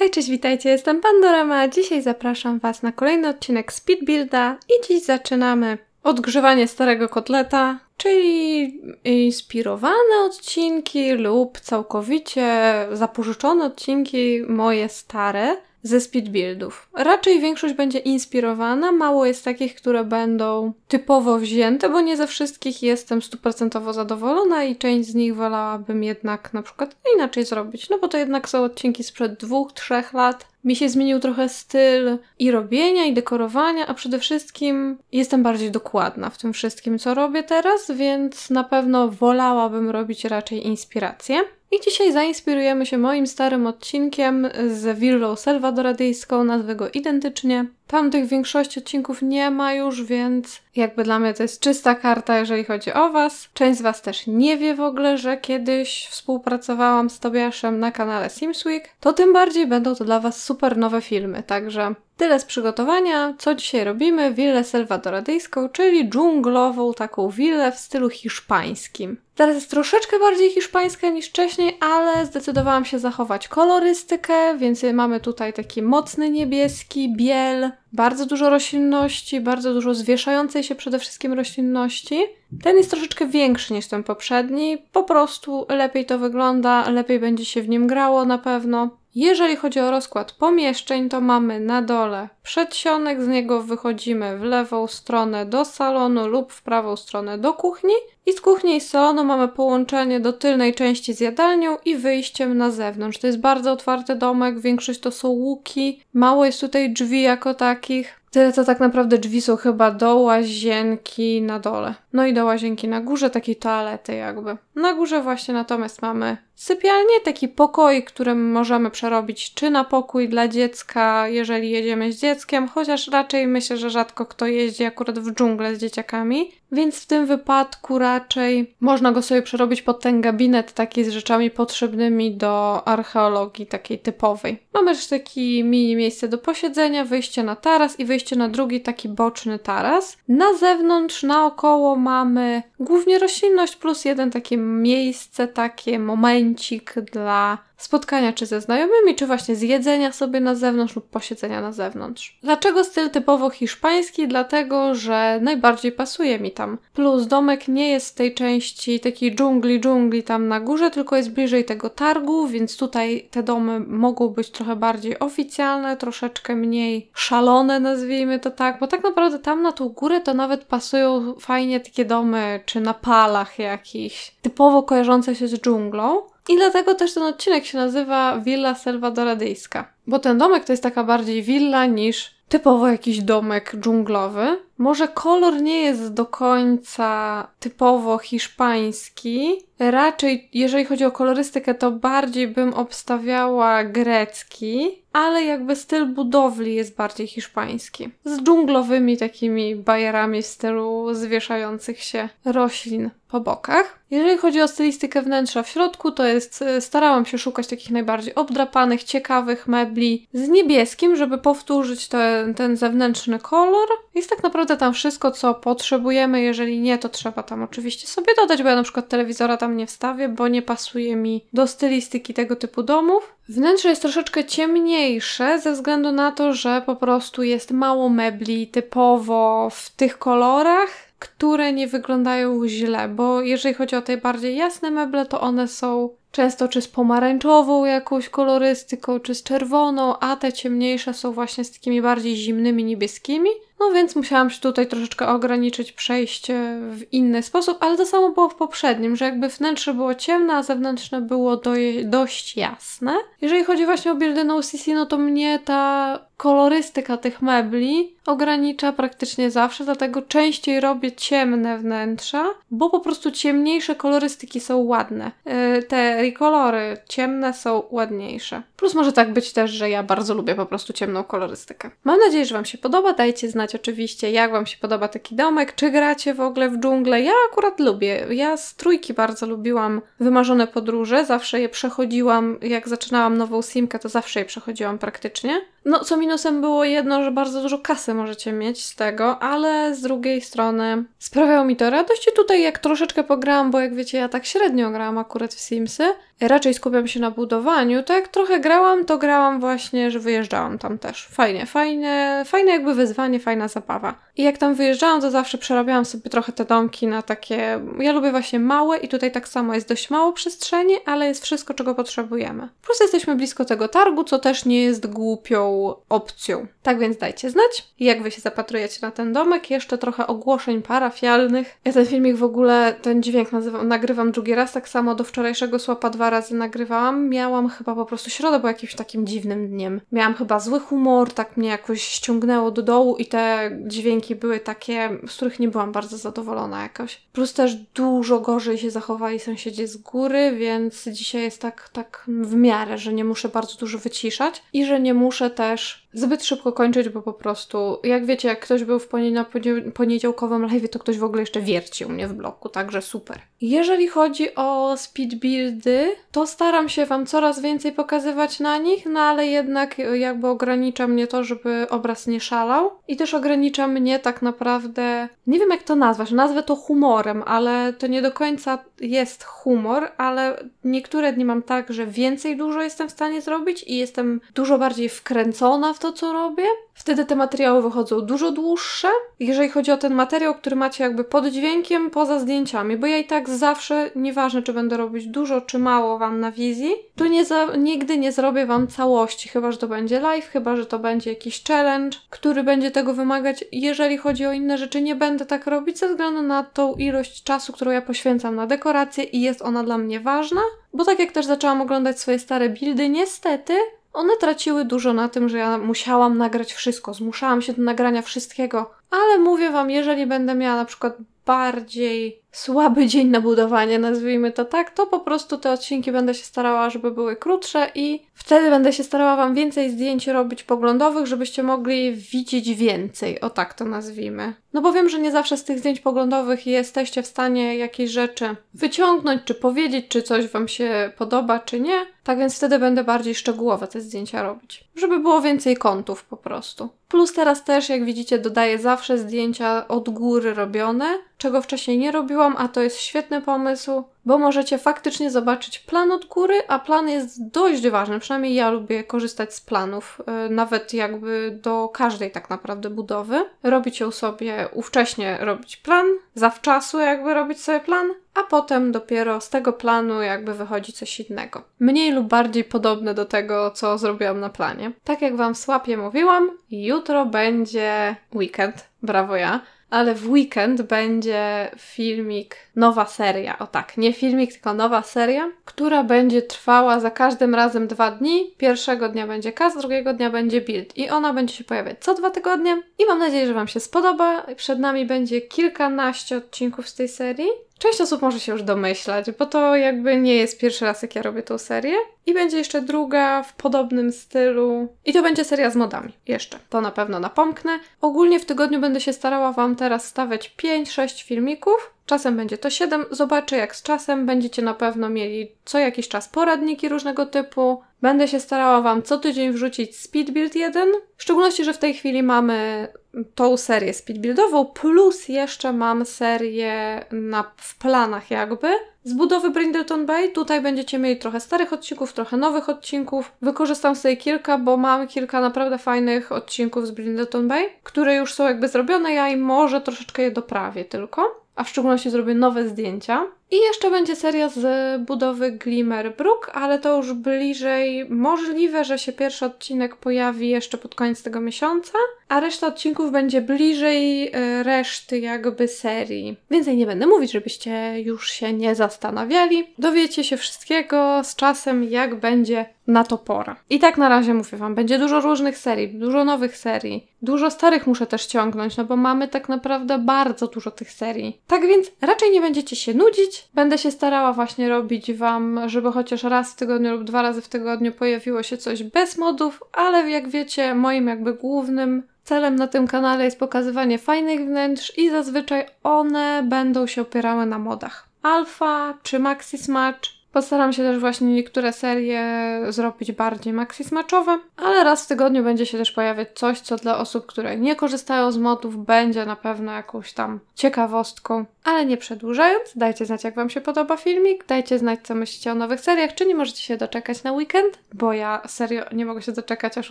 Hej, cześć, witajcie, jestem Pandorama. Dzisiaj zapraszam Was na kolejny odcinek Speedbuilda i dziś zaczynamy odgrzewanie starego kotleta, czyli inspirowane odcinki lub całkowicie zapożyczone odcinki moje stare ze speed buildów. Raczej większość będzie inspirowana, mało jest takich, które będą typowo wzięte, bo nie ze wszystkich jestem stuprocentowo zadowolona i część z nich wolałabym jednak na przykład inaczej zrobić, no bo to jednak są odcinki sprzed dwóch, trzech lat, mi się zmienił trochę styl i robienia, i dekorowania, a przede wszystkim jestem bardziej dokładna w tym wszystkim, co robię teraz, więc na pewno wolałabym robić raczej inspiracje. I dzisiaj zainspirujemy się moim starym odcinkiem z willą Selwadoradyjską, nazwę go identycznie. Tamtych większości odcinków nie ma już, więc jakby dla mnie to jest czysta karta, jeżeli chodzi o Was. Część z Was też nie wie w ogóle, że kiedyś współpracowałam z Tobiaszem na kanale Sims Week, to tym bardziej będą to dla Was super nowe filmy, także Tyle z przygotowania, co dzisiaj robimy, willę salwadoradyjską, czyli dżunglową taką willę w stylu hiszpańskim. Teraz jest troszeczkę bardziej hiszpańska niż wcześniej, ale zdecydowałam się zachować kolorystykę, więc mamy tutaj taki mocny niebieski, biel, bardzo dużo roślinności, bardzo dużo zwieszającej się przede wszystkim roślinności. Ten jest troszeczkę większy niż ten poprzedni, po prostu lepiej to wygląda, lepiej będzie się w nim grało na pewno. Jeżeli chodzi o rozkład pomieszczeń, to mamy na dole przedsionek, z niego wychodzimy w lewą stronę do salonu lub w prawą stronę do kuchni i z kuchni i z salonu mamy połączenie do tylnej części z jadalnią i wyjściem na zewnątrz. To jest bardzo otwarty domek, większość to są łuki, mało jest tutaj drzwi jako takich. Tyle to tak naprawdę drzwi są chyba do łazienki na dole. No i do łazienki na górze, takiej toalety jakby. Na górze właśnie natomiast mamy sypialnię, taki pokój, którym możemy przerobić czy na pokój dla dziecka, jeżeli jedziemy z dzieckiem, chociaż raczej myślę, że rzadko kto jeździ akurat w dżunglę z dzieciakami. Więc w tym wypadku raczej można go sobie przerobić pod ten gabinet taki z rzeczami potrzebnymi do archeologii takiej typowej. Mamy też taki mini miejsce do posiedzenia, wyjście na taras i wyjście na drugi taki boczny taras. Na zewnątrz, naokoło mamy głównie roślinność plus jeden takie miejsce, takie momencik dla spotkania czy ze znajomymi, czy właśnie z jedzenia sobie na zewnątrz lub posiedzenia na zewnątrz. Dlaczego styl typowo hiszpański? Dlatego, że najbardziej pasuje mi tam. Plus domek nie jest z tej części takiej dżungli, dżungli tam na górze, tylko jest bliżej tego targu, więc tutaj te domy mogą być trochę bardziej oficjalne, troszeczkę mniej szalone, nazwijmy to tak, bo tak naprawdę tam na tą górę to nawet pasują fajnie takie domy, czy na palach jakichś, typowo kojarzące się z dżunglą. I dlatego też ten odcinek się nazywa Villa Salvadoradyjska. Bo ten domek to jest taka bardziej willa niż typowo jakiś domek dżunglowy. Może kolor nie jest do końca typowo hiszpański. Raczej, jeżeli chodzi o kolorystykę, to bardziej bym obstawiała grecki, ale jakby styl budowli jest bardziej hiszpański. Z dżunglowymi takimi bajerami w stylu zwieszających się roślin po bokach. Jeżeli chodzi o stylistykę wnętrza w środku, to jest e, starałam się szukać takich najbardziej obdrapanych, ciekawych mebli z niebieskim, żeby powtórzyć ten, ten zewnętrzny kolor. Jest tak naprawdę naprawdę tam wszystko, co potrzebujemy. Jeżeli nie, to trzeba tam oczywiście sobie dodać, bo ja na przykład telewizora tam nie wstawię, bo nie pasuje mi do stylistyki tego typu domów. Wnętrze jest troszeczkę ciemniejsze ze względu na to, że po prostu jest mało mebli typowo w tych kolorach które nie wyglądają źle, bo jeżeli chodzi o te bardziej jasne meble, to one są często czy z pomarańczową jakąś kolorystyką, czy z czerwoną, a te ciemniejsze są właśnie z takimi bardziej zimnymi niebieskimi. No więc musiałam się tutaj troszeczkę ograniczyć przejście w inny sposób, ale to samo było w poprzednim, że jakby wnętrze było ciemne, a zewnętrzne było dość jasne. Jeżeli chodzi właśnie o buildy no CC, no to mnie ta kolorystyka tych mebli ogranicza praktycznie zawsze, dlatego częściej robię ciemne wnętrza, bo po prostu ciemniejsze kolorystyki są ładne. Yy, te rikolory ciemne są ładniejsze. Plus może tak być też, że ja bardzo lubię po prostu ciemną kolorystykę. Mam nadzieję, że Wam się podoba. Dajcie znać oczywiście, jak Wam się podoba taki domek, czy gracie w ogóle w dżunglę. Ja akurat lubię. Ja z trójki bardzo lubiłam wymarzone podróże. Zawsze je przechodziłam, jak zaczynałam nową simkę, to zawsze je przechodziłam praktycznie. No, co minusem było jedno, że bardzo dużo kasy możecie mieć z tego, ale z drugiej strony sprawiało mi to radość i tutaj jak troszeczkę pograłam, bo jak wiecie, ja tak średnio grałam akurat w Simsy, raczej skupiam się na budowaniu, to jak trochę grałam, to grałam właśnie, że wyjeżdżałam tam też. Fajnie, fajne, fajne jakby wyzwanie, fajna zabawa. I jak tam wyjeżdżałam, to zawsze przerabiałam sobie trochę te domki na takie, ja lubię właśnie małe i tutaj tak samo jest dość mało przestrzeni, ale jest wszystko, czego potrzebujemy. Plus jesteśmy blisko tego targu, co też nie jest głupią opcją. Tak więc dajcie znać, jak wy się zapatrujecie na ten domek. Jeszcze trochę ogłoszeń parafialnych. Ja ten filmik w ogóle, ten dźwięk nazywam, nagrywam drugi raz, tak samo do wczorajszego słapa dwa razy nagrywałam. Miałam chyba po prostu środę, bo jakimś takim dziwnym dniem. Miałam chyba zły humor, tak mnie jakoś ściągnęło do dołu i te dźwięki były takie, z których nie byłam bardzo zadowolona jakoś. Plus też dużo gorzej się zachowali sąsiedzi z góry, więc dzisiaj jest tak, tak w miarę, że nie muszę bardzo dużo wyciszać i że nie muszę też zbyt szybko kończyć, bo po prostu, jak wiecie, jak ktoś był w poni na poniedziałkowym live, to ktoś w ogóle jeszcze wiercił mnie w bloku, także super. Jeżeli chodzi o speedbuildy, to staram się Wam coraz więcej pokazywać na nich, no ale jednak jakby ogranicza mnie to, żeby obraz nie szalał i też ogranicza mnie tak naprawdę, nie wiem jak to nazwać, nazwę to humorem, ale to nie do końca jest humor, ale niektóre dni mam tak, że więcej dużo jestem w stanie zrobić i jestem dużo bardziej wkręcona w to, co robię. Wtedy te materiały wychodzą dużo dłuższe, jeżeli chodzi o ten materiał, który macie jakby pod dźwiękiem, poza zdjęciami, bo ja i tak zawsze, nieważne czy będę robić dużo czy mało Wam na wizji, to nie za, nigdy nie zrobię Wam całości, chyba że to będzie live, chyba że to będzie jakiś challenge, który będzie tego wymagać. Jeżeli chodzi o inne rzeczy, nie będę tak robić ze względu na tą ilość czasu, którą ja poświęcam na dekorację i jest ona dla mnie ważna, bo tak jak też zaczęłam oglądać swoje stare buildy, niestety one traciły dużo na tym, że ja musiałam nagrać wszystko, zmuszałam się do nagrania wszystkiego, ale mówię wam, jeżeli będę miała na przykład bardziej słaby dzień na budowanie, nazwijmy to tak, to po prostu te odcinki będę się starała, żeby były krótsze i wtedy będę się starała Wam więcej zdjęć robić poglądowych, żebyście mogli widzieć więcej, o tak to nazwijmy. No bo wiem, że nie zawsze z tych zdjęć poglądowych jesteście w stanie jakieś rzeczy wyciągnąć, czy powiedzieć, czy coś Wam się podoba, czy nie. Tak więc wtedy będę bardziej szczegółowe te zdjęcia robić, żeby było więcej kątów po prostu. Plus teraz też, jak widzicie, dodaję zawsze zdjęcia od góry robione, czego wcześniej nie robiłam a to jest świetny pomysł, bo możecie faktycznie zobaczyć plan od góry, a plan jest dość ważny. Przynajmniej ja lubię korzystać z planów, y, nawet jakby do każdej tak naprawdę budowy. Robić ją sobie, ówcześnie robić plan, zawczasu jakby robić sobie plan, a potem dopiero z tego planu jakby wychodzi coś innego. Mniej lub bardziej podobne do tego, co zrobiłam na planie. Tak jak Wam Słapie mówiłam, jutro będzie weekend. Brawo ja ale w weekend będzie filmik, nowa seria, o tak, nie filmik, tylko nowa seria, która będzie trwała za każdym razem dwa dni. Pierwszego dnia będzie cast, drugiego dnia będzie build i ona będzie się pojawiać co dwa tygodnie i mam nadzieję, że Wam się spodoba. Przed nami będzie kilkanaście odcinków z tej serii. Część osób może się już domyślać, bo to jakby nie jest pierwszy raz, jak ja robię tą serię. I będzie jeszcze druga w podobnym stylu. I to będzie seria z modami. Jeszcze. To na pewno napomknę. Ogólnie w tygodniu będę się starała Wam teraz stawiać 5-6 filmików Czasem będzie to 7, zobaczę jak z czasem, będziecie na pewno mieli co jakiś czas poradniki różnego typu. Będę się starała Wam co tydzień wrzucić Speed Build 1, w szczególności, że w tej chwili mamy tą serię Speed Buildową, plus jeszcze mam serię na, w planach jakby. Z budowy Brindleton Bay tutaj będziecie mieli trochę starych odcinków, trochę nowych odcinków. Wykorzystam sobie kilka, bo mam kilka naprawdę fajnych odcinków z Brindleton Bay, które już są jakby zrobione, ja i może troszeczkę je doprawię tylko a w szczególności zrobię nowe zdjęcia. I jeszcze będzie seria z budowy Glimmer Brook, ale to już bliżej możliwe, że się pierwszy odcinek pojawi jeszcze pod koniec tego miesiąca a reszta odcinków będzie bliżej e, reszty jakby serii. Więcej nie będę mówić, żebyście już się nie zastanawiali. Dowiecie się wszystkiego z czasem, jak będzie na to pora. I tak na razie mówię Wam, będzie dużo różnych serii, dużo nowych serii, dużo starych muszę też ciągnąć, no bo mamy tak naprawdę bardzo dużo tych serii. Tak więc raczej nie będziecie się nudzić, będę się starała właśnie robić Wam, żeby chociaż raz w tygodniu lub dwa razy w tygodniu pojawiło się coś bez modów, ale jak wiecie, moim jakby głównym Celem na tym kanale jest pokazywanie fajnych wnętrz i zazwyczaj one będą się opierały na modach. Alfa czy Maxi Smacz. Postaram się też właśnie niektóre serie zrobić bardziej maxi smaczowe, ale raz w tygodniu będzie się też pojawiać coś, co dla osób, które nie korzystają z modów, będzie na pewno jakąś tam ciekawostką. Ale nie przedłużając, dajcie znać, jak Wam się podoba filmik, dajcie znać, co myślicie o nowych seriach, czy nie możecie się doczekać na weekend, bo ja serio nie mogę się doczekać, aż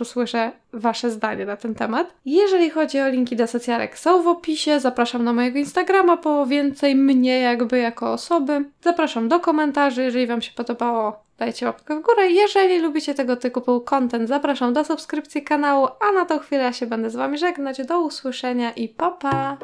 usłyszę Wasze zdanie na ten temat. Jeżeli chodzi o linki do socjalek, są w opisie, zapraszam na mojego Instagrama po więcej mnie jakby jako osoby. Zapraszam do komentarzy, jeżeli Wam się podobało, dajcie łapkę w górę. Jeżeli lubicie tego typu content, zapraszam do subskrypcji kanału, a na tą chwilę ja się będę z Wami żegnać. Do usłyszenia i pa pa!